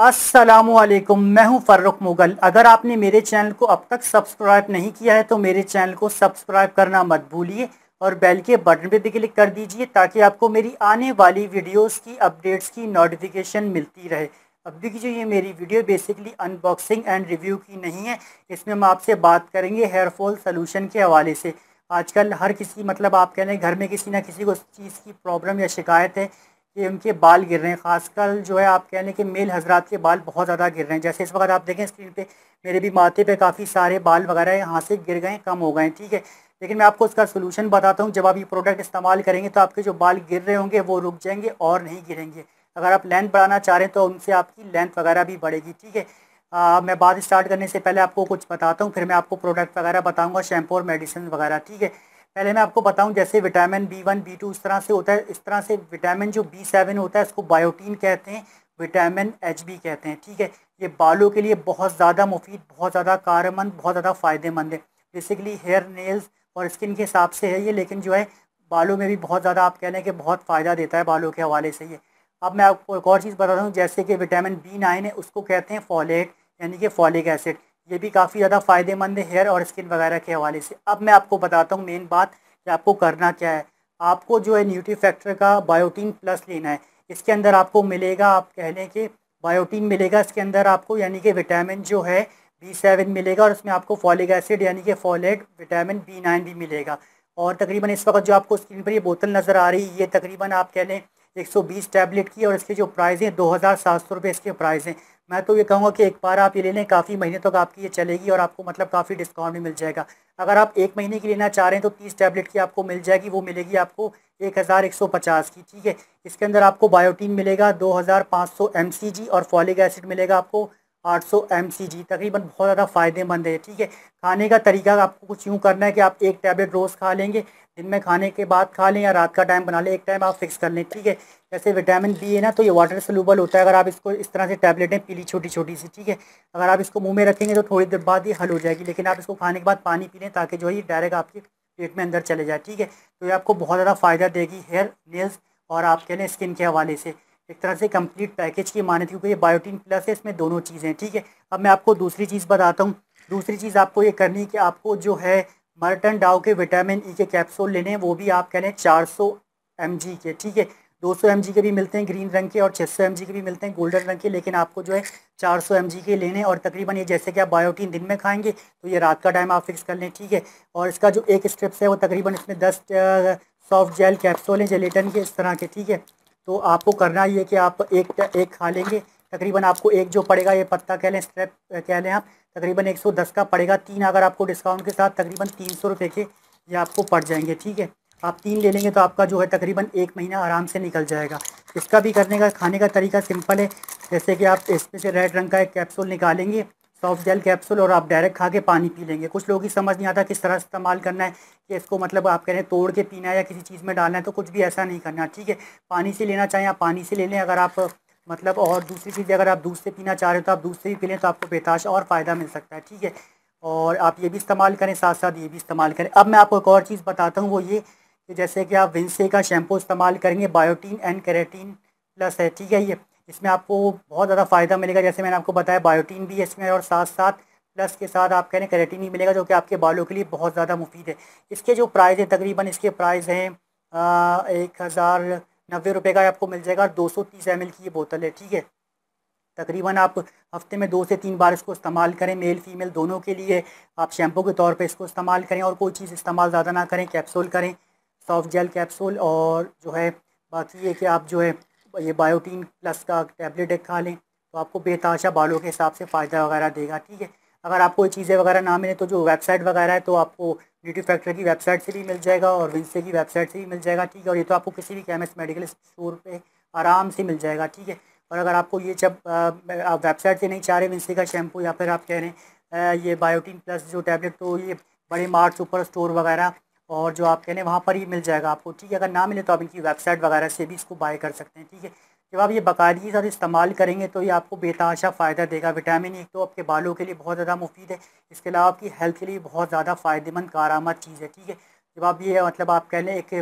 असलकुम मैं हूं फ़र्रुख मुगल अगर आपने मेरे चैनल को अब तक सब्सक्राइब नहीं किया है तो मेरे चैनल को सब्सक्राइब करना मत भूलिए और बेल के बटन पर भी क्लिक कर दीजिए ताकि आपको मेरी आने वाली वीडियोस की अपडेट्स की नोटिफिकेशन मिलती रहे अब देखिए ये मेरी video basically unboxing and review की नहीं है इसमें हम आपसे बात करेंगे हेयरफॉल सोल्यूशन के हवाले से आजकल हर किसी मतलब आप कह रहे हैं घर में किसी ना किसी को चीज़ की प्रॉब्लम या शिकायत है कि उनके बाल गिर रहे हैं खासकर जो है आप कह लें कि मेल हजरात के बाल बहुत ज़्यादा गिर रहे हैं जैसे इस वक्त आप देखें स्क्रीन पे मेरे भी माथे पे काफ़ी सारे बाल वगैरह यहाँ से गिर गए कम हो गए ठीक है लेकिन मैं आपको उसका सोलूशन बताता हूँ जब आप ये प्रोडक्ट इस्तेमाल करेंगे तो आपके जो बाल गिर रहे होंगे वो रुक जाएंगे और नहीं गिरेंगे अगर आप लेंथ बढ़ाना चाह रहे हैं तो उनसे आपकी लेंथ वगैरह भी बढ़ेगी ठीक है मैं बात स्टार्ट करने से पहले आपको कुछ बताता हूँ फिर मैं आपको प्रोडक्ट वगैरह बताऊँगा शैम्पू और मेडिसिन वगैरह ठीक है पहले मैं आपको बताऊं जैसे vitamin B one B two इस तरह से होता है इस तरह से विटामिन जो बी सेवन होता है इसको बायोटीन कहते हैं विटामिन एच बी कहते हैं ठीक है ये बालों के लिए बहुत ज़्यादा मुफीद बहुत ज़्यादा कारमंद बहुत ज़्यादा फ़ायदेमंद है बेसिकली हेयर नेल्स और स्किन के हिसाब से है ये लेकिन जो है बालों में भी बहुत ज़्यादा आप कह लें कि बहुत फ़ायदा देता है बालों के हवाले से ये अब मैं आपको एक और चीज़ बताता हूँ जैसे कि विटामिन बी नाइन है उसको कहते हैं फॉलेट यानी कि फॉलिक एसिड ये भी काफ़ी ज़्यादा फ़ायदेमंद है हेयर और स्किन वगैरह के हवाले से अब मैं आपको बताता हूँ मेन बात कि आपको करना क्या है आपको जो है न्यूट्री फैक्टर का बायोटीन प्लस लेना है इसके अंदर आपको मिलेगा आप कह लें कि बायोटीन मिलेगा इसके अंदर आपको यानी कि विटामिन जो है बी सेवन मिलेगा और इसमें आपको फॉलिक एसिड यानी कि फॉलेट विटामिन बी नाइन भी मिलेगा और तकरीबन इस वक्त जो आपको स्क्रीन पर ये बोतल नज़र आ रही है ये तकरीबन आप कह लें 120 टैबलेट की और इसके जो प्राइस हैं दो हज़ार सात सौ रुपये इसके प्राइस हैं मैं तो ये कहूँगा कि एक बार आप ये ले लें काफ़ी महीने तक तो आपकी ये चलेगी और आपको मतलब काफ़ी डिस्काउंट भी मिल जाएगा अगर आप एक महीने की लेना चाह रहे हैं तो तीस टैबलेट की आपको मिल जाएगी वो मिलेगी आपको एक हज़ार एक सौ पचास की ठीक है इसके अंदर आपको बायोटीन मिलेगा दो हज़ार पाँच सौ एम सी जी और फॉलिक एसिड मिलेगा आपको 800 सौ तकरीबन बहुत ज़्यादा फ़ायदेमंद है ठीक है खाने का तरीका आपको कुछ यूँ करना है कि आप एक टैबलेट रोज़ खा लेंगे दिन में खाने के बाद खा लें या रात का टाइम बना लें एक टाइम आप फिक्स कर लें ठीक है जैसे विटामिन बी है ना तो ये वाटर सोलूबल होता है अगर आप इसको इस तरह से टैबलेटें पीली छोटी छोटी सी ठीक है अगर आप इसको मुंह में रखेंगे तो थोड़ी देर बाद ये हल हो जाएगी लेकिन आप इसको खाने के बाद पानी पी लें ताकि जो है ये डायरेक्ट आपके पेट में अंदर चले जाए ठीक है तो ये आपको बहुत ज़्यादा फ़ायदा देगी हेयर नेल्स और आप कह लें स्किन के हवाले से एक तरह से कंप्लीट पैकेज की माने थी क्योंकि ये बायोटीन प्लस है इसमें दोनों चीज़ें हैं ठीक है अब मैं आपको दूसरी चीज़ बताता हूँ दूसरी चीज़ आपको ये करनी है कि आपको जो है मर्टन डाव के विटामिन ई e के कैप्सूल लेने हैं वो भी आप कह लें चार सौ के ठीक है 200 एम के भी मिलते हैं ग्रीन रंग के और 600 एम के भी मिलते हैं गोल्डन रंग के लेकिन आपको जो है 400 एम के लेने और तकरीबन ये जैसे कि आप बायोटीन दिन में खाएंगे तो ये रात का टाइम आप फिक्स कर लें ठीक है और इसका जो एक स्ट्रिप्स है वो तकरीबन इसमें दस सॉफ्ट जेल कैप्सूल हैं जेलेटन के इस तरह के ठीक है तो आपको करना ये कि आप एक एक खा लेंगे तकरीबन आपको एक जो पड़ेगा ये पत्ता कह लें स्ट्रेप कह लें आप तकरीबन एक सौ दस का पड़ेगा तीन अगर आपको डिस्काउंट के साथ तकरीबन तीन सौ रुपये के ये आपको पड़ जाएंगे ठीक है आप तीन ले लेंगे तो आपका जो है तकरीबन एक महीना आराम से निकल जाएगा इसका भी करने का खाने का तरीका सिंपल है जैसे कि आप इसमें से रेड रंग का एक कैप्सूल निकालेंगे सॉफ्ट जेल कैप्सूल और आप डायरेक्ट खा के पानी पी लेंगे कुछ लोगों की समझ नहीं आता किस तरह इस्तेमाल करना है कि इसको मतलब आप कह रहे हैं तोड़ के पीना है या किसी चीज़ में डालना है तो कुछ भी ऐसा नहीं करना ठीक है पानी से लेना चाहें आप पानी से ले लें अगर आप मतलब और दूसरी चीज़ अगर आप दूध से पीना चाह रहे हो तो आप दूध से भी पी लें तो आपको बेताश और फ़ायदा मिल सकता है ठीक है और आप ये भी इस्तेमाल करें साथ साथ ये भी इस्तेमाल करें अब मैं आपको एक और चीज़ बताता हूँ वो ये कि जैसे कि आप विंसे का शैम्पू इस्तेमाल करेंगे बायोटीन एंड कैरेटीन प्लस है ठीक है ये इसमें आपको बहुत ज़्यादा फ़ायदा मिलेगा जैसे मैंने आपको बताया बायोटीन भी है इसमें और साथ साथ प्लस के साथ आप कह रहे हैं करेटिन भी मिलेगा जो कि आपके बालों के लिए बहुत ज़्यादा मुफीद है इसके जो प्राइस हैं तकरीबन इसके प्राइस हैं एक हज़ार नब्बे रुपये का आपको मिल जाएगा दो सौ तीस एम की ये बोतल है ठीक है तकरीबन आप हफ्ते में दो से तीन बार इसको इस्तेमाल करें मेल फीमेल दोनों के लिए आप शैम्पू के तौर पर इसको इस्तेमाल करें और कोई चीज़ इस्तेमाल ज़्यादा ना करें कैप्सूल करें सॉफ्ट जेल कैप्सूल और जो है बाकी ये कि आप जो है ये बायोटीन प्लस का टैबलेट एक खा लें तो आपको बेताशा बालों के हिसाब से फ़ायदा वगैरह देगा ठीक है अगर आपको चीज़ें वगैरह ना मिले तो जो वेबसाइट वगैरह है तो आपको ब्यूटी फैक्ट्री की वेबसाइट से भी मिल जाएगा और विंसे की वेबसाइट से भी मिल जाएगा ठीक है और ये तो आपको किसी भी केमिस्ट मेडिकल स्टोर पर आराम से मिल जाएगा ठीक है और अगर आपको ये जब आप वेबसाइट से नहीं चाह रहे विंसे का शैम्पू या फिर आप कह रहे हैं ये बायोटीन प्लस जो टैबलेट तो ये बड़े मार्ट सुपर स्टोर वगैरह और जो आप कह रहे हैं वहाँ पर ही मिल जाएगा आपको ठीक है अगर ना मिले तो आप इनकी वेबसाइट वगैरह से भी इसको बाय कर सकते हैं ठीक है जब आप ये बाकायदगी साथ इस्तेमाल करेंगे तो ये आपको बेताशा फ़ायदा देगा विटामिन एक तो आपके बालों के लिए बहुत ज़्यादा मुफीद है इसके अलावा आपकी हेल्थ के लिए बहुत ज़्यादा फ़ायदेमंद कारामद चीज़ है ठीक है जब आप ये मतलब आप कह लें एक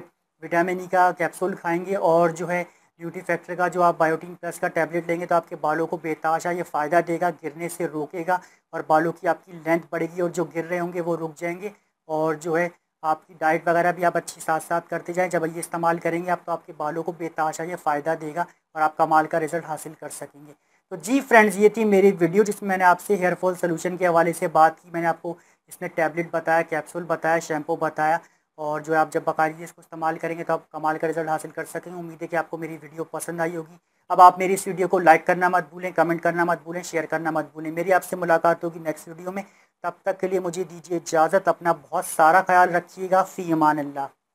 विटामिन ई का कैप्सूल खाएंगे और जो है ड्यूटी फैक्टर का जो आप बायोटीन प्लस का टैबलेट लेंगे तो आपके बालों को बेताशा ये फ़ायदा देगा गिरने से रोकेगा और बालों की आपकी लेंथ बढ़ेगी और जो गिर रहे होंगे वो रुक जाएंगे और जो है आपकी डाइट वगैरह भी आप अच्छी साथ साथ करते जाएं जब ये इस्तेमाल करेंगे आप तो आपके बालों को बेताशा ये फ़ायदा देगा और आप कमाल का रिजल्ट हासिल कर सकेंगे तो जी फ्रेंड्स ये थी मेरी वीडियो जिसमें मैंने आपसे हेयर फॉल सोल्यूशन के हवाले से बात की मैंने आपको इसमें टैबलेट बताया कैप्सूल बताया शैम्पू बताया और जो आप जब बाकायदगी इसको इस्तेमाल करेंगे तो आप कमाल का रिजल्ट हासिल कर सकेंगे उम्मीद है कि आपको मेरी वीडियो पसंद आई होगी अब आप मेरी इस वीडियो को लाइक करना मत भूलें कमेंट करना मत भूलें शेयर करना मत भूलें मेरी आपसे मुलाकात होगी नेक्स्ट वीडियो में तब तक के लिए मुझे दीजिए इजाज़त अपना बहुत सारा ख्याल रखिएगा फ़ी अमान अल्लाह